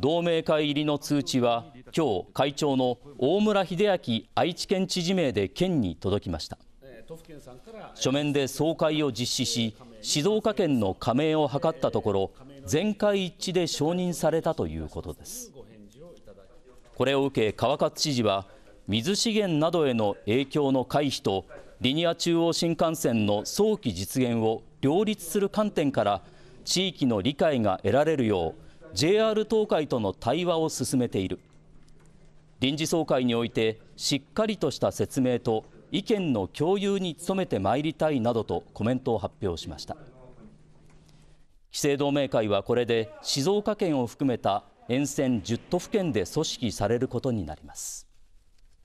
同盟会入りの通知は今日会長の大村秀明愛知県知事名で県に届きました書面で総会を実施し静岡県の加盟を図ったところ全会一致で承認されたということですこれを受け川勝知事は水資源などへの影響の回避とリニア中央新幹線の早期実現を両立する観点から地域の理解が得られるよう JR 東海との対話を進めている臨時総会においてしっかりとした説明と意見の共有に努めてまいりたいなどとコメントを発表しました規制同盟会はこれで静岡県を含めた沿線10都府県で組織されることになります